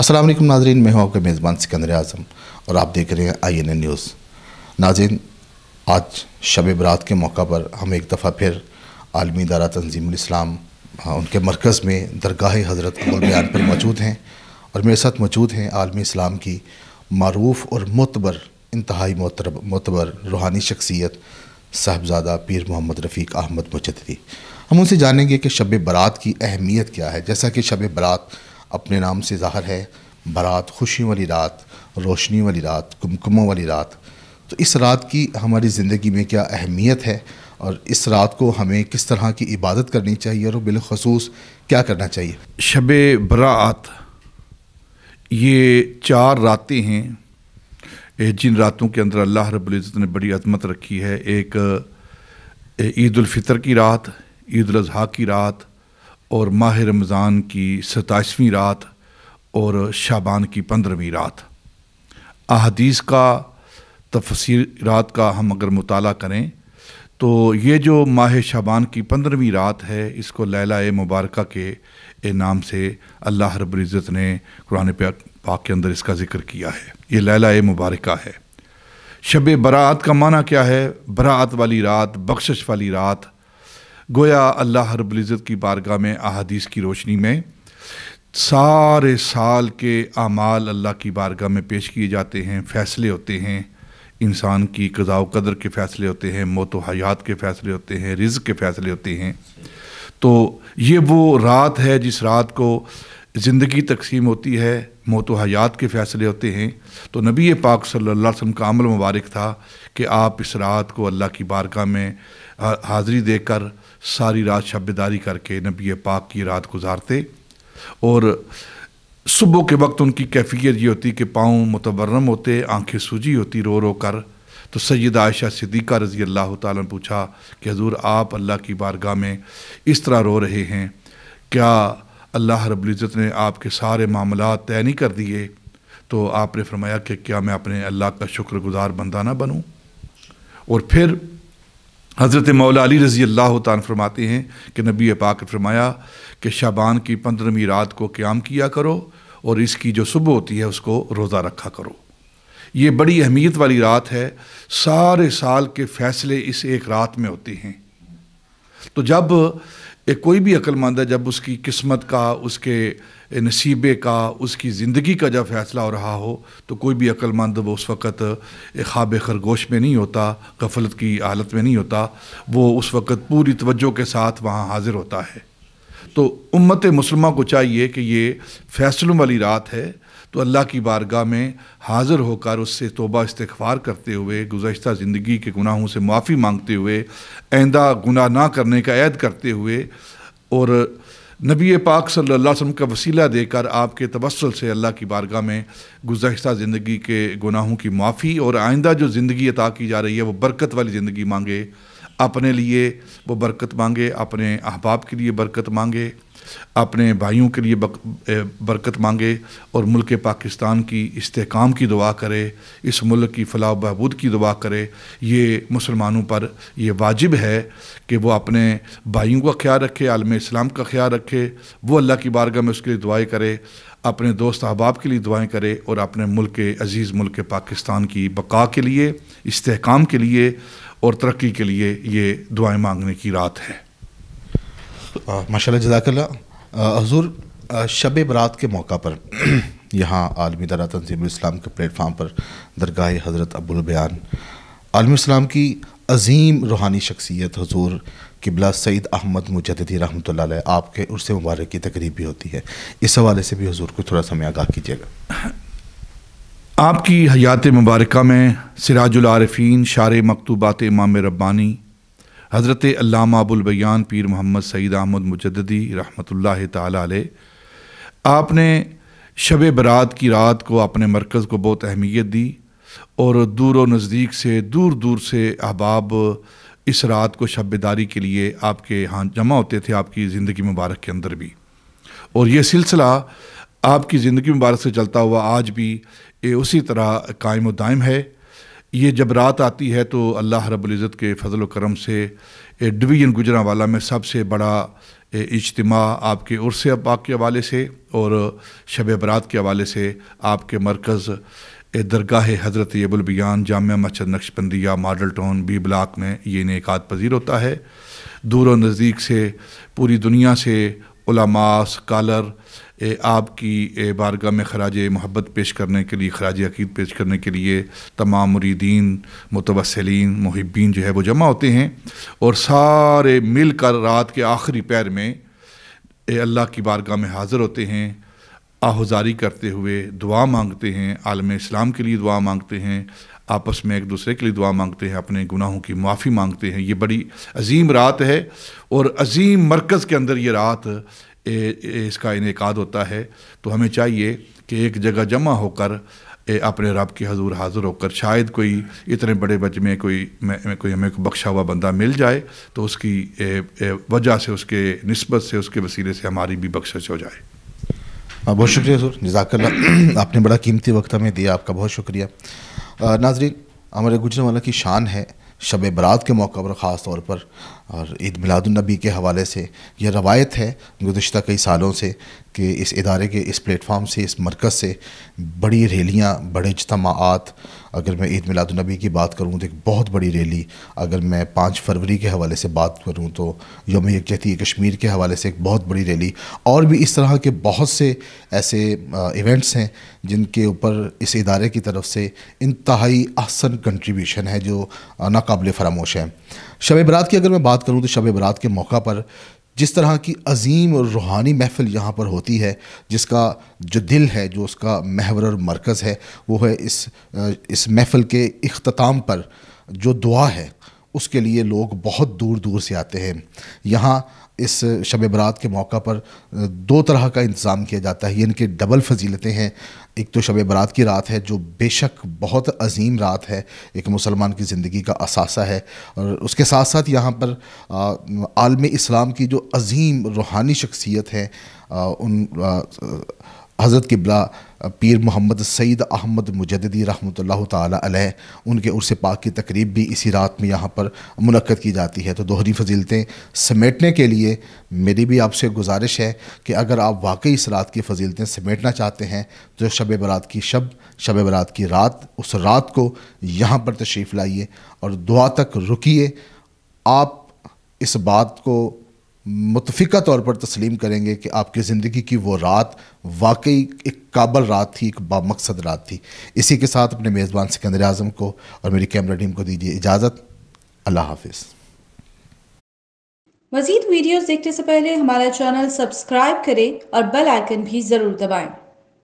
असलम नाजरीन मैं हूं आपके मेज़बान सिकंदर आज़म और आप देख रहे हैं आई एन ए न्यूज़ नाजरीन आज शब बरात के मौका पर हम एक दफ़ा फिर आलमी दारा तंजीमस्म हाँ, उनके मरकज़ में दरगाह हज़रत बयान पर मौजूद हैं और मेरे साथ मौजूद हैं आलमी इस्लाम की मरूफ़ और मोतबर इंतहाई मतबर मोतबर रूहानी शख्सियत साहबजादा पीर मोहम्मद रफ़ीक अहमद मुजदरी हम उनसे जानेंगे कि शब बरात की अहमियत क्या है जैसा कि शब बरात अपने नाम से ज़ाहर है बारात खुशी वाली रात रोशनी वाली रात कुमकुमों वाली रात तो इस रात की हमारी ज़िंदगी में क्या अहमियत है और इस रात को हमें किस तरह की इबादत करनी चाहिए और बिलखसूस क्या करना चाहिए शब बरात ये चार रातें हैं जिन रातों के अंदर अल्लाह रब्ज़त ने बड़ी अजमत रखी है एक ईदालफ़ितर की रात ईद की रात और माह रमज़ान की सताईसवीं रात और शाबान की पंद्रहवीं रात अहदीस का तफसीरत का हम अगर मुताल करें तो ये जो माह शाबान की पंद्रहवीं रात है इसको लैला मुबारक के नाम से अल्लाह रब्ज़त ने कुरान पाक के अंदर इसका ज़िक्र किया है ये लैला मुबारक है शब बरात का माना क्या है बरात वाली रात बख्शिश वाली रात गोया अल्लाह रबुल्ज़त की बारगाह में अहादीस की रोशनी में सारे साल के अमाल अल्लाह की बारगाह में पेश किए जाते हैं फैसले होते हैं इंसान की कज़ा कदर के फ़ैसले होते हैं मौत हयात के फ़ैसले होते हैं रिज़ के फ़ैसले होते हैं तो ये वो रात है जिस रात को ज़िंदगी तकसीम होती है मौत हयात के फ़ैसले होते हैं तो नबी पाक सल्ला वसम का अमल मुबारक था कि आप इस रात को अल्लाह की बारगाह में हाज़री देकर सारी रात शब्बेदारी करके नबी पाक की रात गुजारते और सुबह के वक्त उनकी कैफियत ये होती कि पाँव मुतवरम होते आंखें सूजी होती रो रो कर तो सैद आयशा सिद्दीक़ा रज़ी अल्लाह तुछा पूछा कि हजूर आप अल्लाह की बारगाह में इस तरह रो रहे हैं क्या अल्लाह रबुल्ज़त ने आपके सारे मामला तय नहीं कर दिए तो आपने फरमाया कि क्या मैं अपने अल्लाह का शुक्रगुजार बंदा ना बनूँ और फिर हज़रत मौला अली रज़ी अल्लाह तान फरमाते हैं कि नबी पाक फरमाया कि शाबान की पंद्रहवीं रात को क्याम किया करो और इसकी जो सुबह होती है उसको रोज़ा रखा करो ये बड़ी अहमियत वाली रात है सारे साल के फ़ैसले इस एक रात में होते हैं तो जब एक कोई भी अक्लमंद है जब उसकी किस्मत का उसके नसीबे का उसकी ज़िंदगी का जब फैसला हो रहा हो तो कोई भी अक्लमंद वो उस वक़्त ख्वाब खरगोश में नहीं होता गफलत की हालत में नहीं होता वो उस वक़्त पूरी तवज्जो के साथ वहाँ हाज़िर होता है तो उम्मत मुसलमा को चाहिए कि ये फैसलों वाली रात है तो अल्लाह की बारगाह में हाज़िर होकर उससे तोबा इस्तार करते हुए गुज्त ज़िंदगी के गुनाहों से माफ़ी मांगते हुए आइंदा गुनाह ना करने का ऐद करते हुए और नबी पाक सल्ला वसम का वसीला देकर आपके तबसल से अल्लाह की बारगाह में गुजशत ज़िंदगी के गुनाहों की माफ़ी और आइंदा जो ज़िंदगी अता की जा रही है वह बरकत वाली ज़िंदगी मांगे अपने लिए वो बरकत मांगे अपने अहबाब के लिए बरकत मांगे अपने भाइयों के लिए बरकत मांगे और मुल्क पाकिस्तान की इस्तेकाम की दुआ करे इस मुल्क की फलाह बहबूद की दुआ करे ये मुसलमानों पर यह वाजिब है कि वो अपने भाइयों का ख्याल रखे आलम इस्लाम का ख्याल रखे वो अल्लाह की बारगाह में उसके लिए दुआएँ करे अपने दोस्त अहबाब के लिए दुआएं करे और अपने मुल्क के अज़ीज़ मुल्क के पाकिस्तान की बका के लिए इस्तेकाम के लिए और तरक्की के लिए ये दुआएं मांगने की रात है माशा जजाकल्ला हजूर शब बरात के मौका पर यहाँ आलमी दरा तंजीम इस्लाम के प्लेटफार्म पर दरगाह हज़रत अबुलबयान आलमी इस्लाम की अजीम रूहानी शख्सियत हजूर किबला सईद अहमद मुजदी रहमत आपके उर्स मुबारक की तकरीब भी होती है इस हवाले से भी हजूर को थोड़ा समय आगाह कीजिएगा आपकी हयात मुबारक में सिराजुलारफ़ीन शार मकतूबात इमाम रब्बानी हज़रत अबुलबैयान पीर मोहम्मद सईद अहमद मुजदी रहमत ताल आपने शब बरात की रात को अपने मरकज़ को बहुत अहमियत दी और दूर और नज़दीक से दूर दूर से अहबाब इस रात को शबेदारी के लिए आपके यहाँ जमा होते थे आपकी ज़िंदगी मुबारक के अंदर भी और ये सिलसिला आपकी ज़िंदगी मुबारक से चलता हुआ आज भी ये उसी तरह कायम व दायम है ये जब रात आती है तो अल्लाह रब्ज़त के फजल करम से डिवीज़न गुजरा वाला में सबसे बड़ा इजतम आपके उर्स पाक के हवाले से और शब बरात के हवाले से आपके मरकज़ ए दरगाह हज़रत यबुलबियान जाम मच्छर नक्शबंदिया मॉडल टाउन बी ब्लाक में ये इनका पजीर होता है दूर नज़दीक से पूरी दुनिया से उलमा स्कालर आपकी बारगाह में खराज मोहब्बत पेश करने के लिए खराज अकीद पेश करने के लिए तमाम मुरीदीन मुतवसलिन महब्बीन जो है वो जमा होते हैं और सारे मिल कर रात के आखिरी पैर में अल्लाह की बारगाह में हाज़िर होते हैं आहुजारी करते हुए दुआ मांगते हैं आलम इस्लाम के लिए दुआ मांगते हैं आपस में एक दूसरे के लिए दुआ मांगते हैं अपने गुनाहों की माफ़ी मांगते हैं ये बड़ी अजीम रात है और अजीम मरकज़ के अंदर ये रात ए, ए, इसका इनका होता है तो हमें चाहिए कि एक जगह जमा होकर अपने रब के हजूर हाज़िर होकर शायद कोई इतने बड़े बच में कोई मैं, कोई हमें बख्शा हुआ बंदा मिल जाए तो उसकी वजह से उसके नस्बत से उसके वसीले से हमारी भी बख्शिश हो जाए हाँ, बहुत शुक्रिया सर जजाकल्ला आपने बड़ा कीमती वक्त हमें दिया आपका बहुत शुक्रिया नाजरीन हमारे गुजरे वाला की शान है शब बरात के मौके पर ख़ास तौर पर और ईद मिलादुलनबी के हवाले से यह रवायत है गुज्त कई सालों से कि इस इदारे के इस प्लेटफार्म से इस मरकज़ से बड़ी रैलियाँ बड़े इजतमात अगर मैं ईद मिलादुलनबी की बात करूँ तो एक बहुत बड़ी रैली अगर मैं पाँच फरवरी के हवाले से बात करूँ तो योम यकजहती कश्मीर के हवाले से एक बहुत बड़ी रैली और भी इस तरह के बहुत से ऐसे इवेंट्स हैं जिनके ऊपर इस इदारे की तरफ से इंतहाई अहसन कंट्रीब्यूशन है जो नाकबले फरामोश है शब बरात की अगर मैं बात बात करूँ तो शब बरात के मौका पर जिस तरह की अजीम और रूहानी महफिल यहाँ पर होती है जिसका जो दिल है जो उसका महवर और मरकज़ है वो है इस इस महफिल के अख्ताम पर जो दुआ है उसके लिए लोग बहुत दूर दूर से आते हैं यहाँ इस शब बरात के मौका पर दो तरह का इंतज़ाम किया जाता है इनके डबल फजीलतें हैं एक तो शब बरात की रात है जो बेशक बहुत अजीम रात है एक मुसलमान की ज़िंदगी का असासा है और उसके साथ साथ यहाँ पर आलम इस्लाम की जो अजीम रूहानी शख्सियत हैं उन आ, आ, हज़रत किबला पीर मोहम्मद सईद अहमद मुजदी रहमत ताल उनके उर्स पाक की तकरीब भी इसी रात में यहाँ पर मनक़द की जाती है तो दोहरी फजीलतें समेटने के लिए मेरी भी आपसे गुजारिश है कि अगर आप वाकई इस रात की फजीलतें समेटना चाहते हैं तो शब बरात की शब शब बरात की रात उस रात को यहाँ पर तशरीफ़ लाइए और दुआ तक रुकी आप इस बात को मुतफ़ा तौर पर तस्लीम करेंगे कि आपकी ज़िंदगी की वो रात वाकई एक काबल रात थी एक बामकसद रात थी इसी के साथ अपने मेज़बान सिकंदर आज़म को और मेरी कैमरा टीम को दीजिए इजाज़त अल्लाह हाफ़ मज़ीद वीडियोज़ देखने से पहले हमारा चैनल सब्सक्राइब करें और बेल आइकन भी ज़रूर दबाएँ